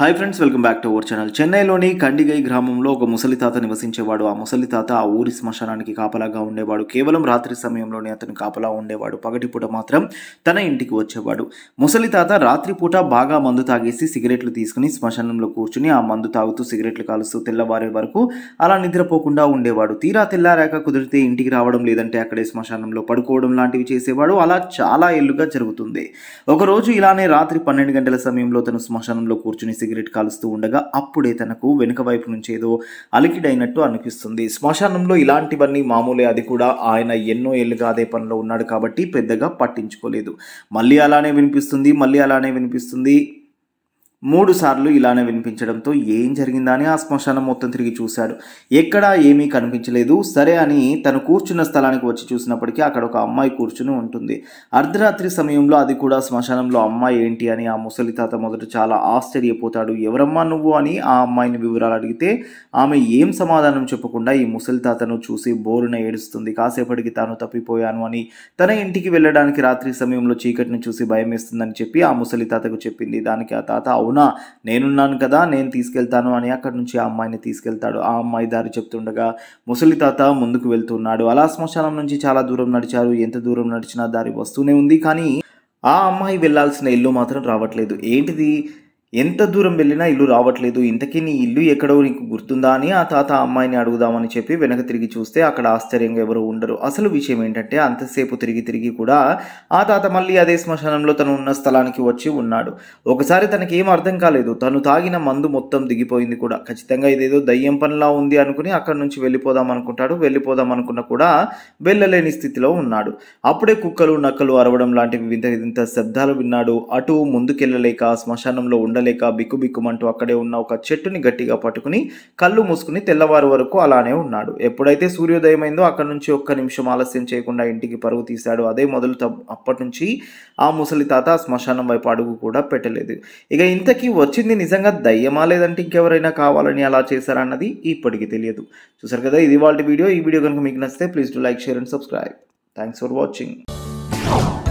hi friends welcome back to our channel చెన్నైలోని కండిగై గ్రామంలో ఒక ముసలి తాత నివసించేవాడు ఆ ముసలి తాత ఆ ఊరి శ్మశానానికి కాపలాగా ఉండేవాడు కేవలం రాత్రి సమయంలోనే అతను కాపలా ఉండేవాడు పగటిపూట మాత్రం తన ఇంటికి వచ్చేవాడు ముసలి తాత రాత్రిపూట బాగా మందు తాగేసి సిగరెట్లు తీసుకుని శ్మశానంలో కూర్చుని ఆ మందు తాగుతూ సిగరెట్లు కాలుస్తూ తెల్లవారే వరకు అలా నిద్రపోకుండా ఉండేవాడు తీరా తెల్లారాక కుదిరితే ఇంటికి రావడం లేదంటే అక్కడే శ్మశానంలో పడుకోవడం లాంటివి చేసేవాడు అలా చాలా ఏళ్ళుగా జరుగుతుంది ఒకరోజు ఇలానే రాత్రి పన్నెండు గంటల సమయంలో తను శ్మశానంలో కూర్చుని సిగరెట్ కాలుస్తూ ఉండగా అప్పుడే తనకు వెనుక వైపు నుంచి ఏదో అలికిడైనట్టు అనిపిస్తుంది శ్మశానంలో ఇలాంటివన్నీ మామూలే అది కూడా ఆయన ఎన్నో ఏళ్ళుగా అదే పనిలో ఉన్నాడు కాబట్టి పెద్దగా పట్టించుకోలేదు మళ్ళీ అలానే వినిపిస్తుంది మళ్ళీ అలానే వినిపిస్తుంది మూడుసార్లు ఇలానే వినిపించడంతో ఏం జరిగిందా అని ఆ శ్మశానం మొత్తం తిరిగి చూశాడు ఎక్కడా ఏమీ కనిపించలేదు సరే అని తను కూర్చున్న స్థలానికి వచ్చి చూసినప్పటికీ అక్కడ ఒక అమ్మాయి కూర్చుని ఉంటుంది అర్ధరాత్రి సమయంలో అది కూడా శ్మశానంలో అమ్మాయి ఏంటి అని ఆ ముసలి తాత మొదట చాలా ఆశ్చర్యపోతాడు ఎవరమ్మా నువ్వు అని ఆ అమ్మాయిని వివరాలు అడిగితే ఆమె ఏం సమాధానం చెప్పకుండా ఈ ముసలి తాతను చూసి బోరున ఏడుస్తుంది కాసేపటికి తాను తప్పిపోయాను అని తన ఇంటికి వెళ్ళడానికి రాత్రి సమయంలో చీకటిని చూసి భయం వేస్తుందని చెప్పి ఆ ముసలి తాతకు చెప్పింది దానికి ఆ తాత అవును అవునా నేనున్నాను కదా నేను తీసుకెళ్తాను అని అక్కడి నుంచి ఆ అమ్మాయిని తీసుకెళ్తాడు ఆ అమ్మాయి దారి చెప్తుండగా ముసలి తాత ముందుకు వెళ్తున్నాడు అలా శ్మశానం నుంచి చాలా దూరం నడిచారు ఎంత దూరం నడిచినా దారి వస్తూనే ఉంది కానీ ఆ అమ్మాయి వెళ్లాల్సిన ఇల్లు మాత్రం రావట్లేదు ఏంటిది ఎంత దూరం వెళ్ళినా ఇల్లు రావట్లేదు ఇంతకీ నీ ఇల్లు ఎక్కడో నీకు గుర్తుందా అని ఆ తాత అమ్మాయిని అడుగుదామని చెప్పి వెనక తిరిగి చూస్తే అక్కడ ఆశ్చర్యంగా ఎవరు ఉండరు అసలు విషయం ఏంటంటే అంతసేపు తిరిగి తిరిగి కూడా ఆ తాత మళ్ళీ అదే శ్మశానంలో తను ఉన్న స్థలానికి వచ్చి ఉన్నాడు ఒకసారి తనకి ఏం అర్థం కాలేదు తను తాగిన మందు మొత్తం దిగిపోయింది కూడా ఖచ్చితంగా ఇదేదో దయ్యం పనిలా ఉంది అనుకుని అక్కడ నుంచి వెళ్ళిపోదాం అనుకుంటాడు వెళ్ళిపోదాం అనుకున్న కూడా వెళ్ళలేని స్థితిలో ఉన్నాడు అప్పుడే కుక్కలు నక్కలు అరవడం లాంటివి వింత వింత శబ్దాలు విన్నాడు అటు ముందుకెళ్ళలేక శ్మశానంలో ఉండ కదలేక బిక్కుబిక్కుమంటూ అక్కడే ఉన్న ఒక చెట్టుని గట్టిగా పట్టుకుని కళ్ళు మూసుకుని తెల్లవారు వరకు అలానే ఉన్నాడు ఎప్పుడైతే సూర్యోదయమైందో అక్కడి నుంచి ఒక్క నిమిషం ఆలస్యం చేయకుండా ఇంటికి పరుగు తీశాడు అదే మొదలు అప్పటి నుంచి ఆ ముసలి తాత శ్మశానం వైపు అడుగు కూడా పెట్టలేదు ఇక ఇంతకీ వచ్చింది నిజంగా దయ్యమా లేదంటే ఇంకెవరైనా కావాలని అలా చేశారన్నది ఇప్పటికీ తెలియదు చూసారు కదా ఇది వాళ్ళ వీడియో ఈ వీడియో కనుక మీకు నచ్చితే please to like share and subscribe thanks for watching